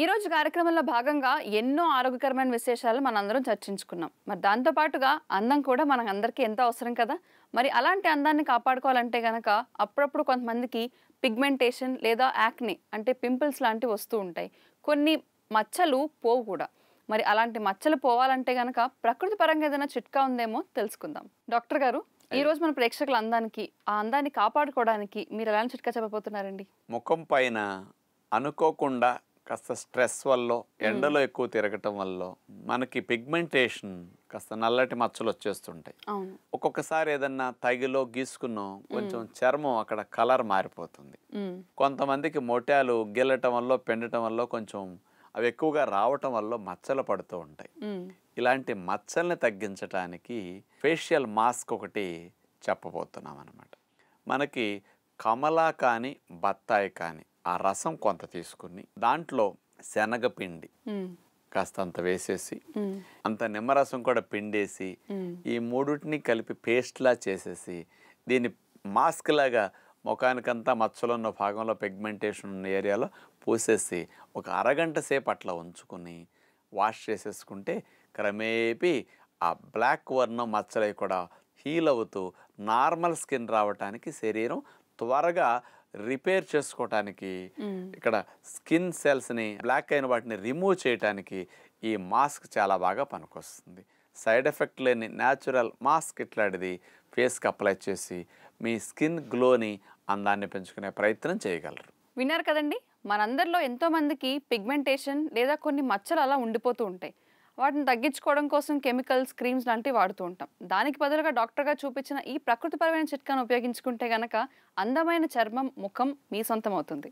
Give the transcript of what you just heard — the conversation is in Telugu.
ఈరోజు కార్యక్రమంలో భాగంగా ఎన్నో ఆరోగ్యకరమైన విశేషాలు మనందరం చర్చించుకున్నాం మరి దాంతోపాటుగా అందం కూడా మనం అందరికీ ఎంతో అవసరం కదా మరి అలాంటి అందాన్ని కాపాడుకోవాలంటే కనుక అప్పుడప్పుడు కొంతమందికి పిగ్మెంటేషన్ లేదా యాక్ని అంటే పింపుల్స్ లాంటివి వస్తూ ఉంటాయి కొన్ని మచ్చలు పోవు కూడా మరి అలాంటి మచ్చలు పోవాలంటే కనుక ప్రకృతి పరంగా ఏదైనా చిట్కా ఉందేమో తెలుసుకుందాం డాక్టర్ గారు ఈ రోజు మన ప్రేక్షకుల అందానికి ఆ అందాన్ని కాపాడుకోవడానికి మీరు ఎలాంటి చిట్కా చెప్పబోతున్నారండి ముఖం పైన అనుకోకుండా కాస్త స్ట్రెస్ వల్ల ఎండలో ఎక్కువ తిరగటం వల్ల మనకి పిగ్మెంటేషన్ కాస్త నల్లటి మచ్చలు వచ్చేస్తుంటాయి ఒక్కొక్కసారి ఏదన్నా తగిలో గీసుకున్నో కొంచెం చర్మం అక్కడ కలర్ మారిపోతుంది కొంతమందికి మొట్యాలు గిల్లటం వల్ల పెండటం వల్ల కొంచెం అవి ఎక్కువగా రావటం వల్ల మచ్చలు పడుతూ ఉంటాయి ఇలాంటి మచ్చల్ని తగ్గించడానికి ఫేషియల్ మాస్క్ ఒకటి చెప్పబోతున్నాం అనమాట మనకి కమలా కానీ బత్తాయి కానీ ఆ రసం కొంత తీసుకుని దాంట్లో శనగపిండి కాస్తంత వేసేసి అంత నిమ్మరసం కూడా పిండేసి ఈ మూడుటిని కలిపి పేస్ట్లా చేసేసి దీన్ని మాస్క్ లాగా ముఖానికంతా మచ్చలు ఉన్న భాగంలో పిగ్మెంటేషన్ ఉన్న ఏరియాలో పూసేసి ఒక అరగంట సేపు అట్లా ఉంచుకుని వాష్ చేసేసుకుంటే క్రమేపీ ఆ బ్లాక్ వర్ణం మచ్చలవి కూడా హీల్ అవుతూ నార్మల్ స్కిన్ రావటానికి శరీరం త్వరగా రిపేర్ చేసుకోవటానికి ఇక్కడ స్కిన్ సెల్స్ని బ్లాక్ అయిన వాటిని రిమూవ్ చేయటానికి ఈ మాస్క్ చాలా బాగా పనికొస్తుంది సైడ్ ఎఫెక్ట్ లేని న్యాచురల్ మాస్క్ ఇట్లాంటిది ఫేస్కి అప్లై చేసి మీ స్కిన్ గ్లోని అందాన్ని పెంచుకునే ప్రయత్నం చేయగలరు విన్నారు కదండి మనందరిలో ఎంతోమందికి పిగ్మెంటేషన్ లేదా కొన్ని మచ్చలు అలా ఉండిపోతూ ఉంటాయి వాటిని తగ్గించుకోవడం కోసం కెమికల్స్ క్రీమ్స్ లాంటివి వాడుతూ ఉంటాం దానికి బదులుగా డాక్టర్గా చూపించిన ఈ ప్రకృతిపరమైన చిట్కాను ఉపయోగించుకుంటే గనక అందమైన చర్మం ముఖం మీ సొంతం అవుతుంది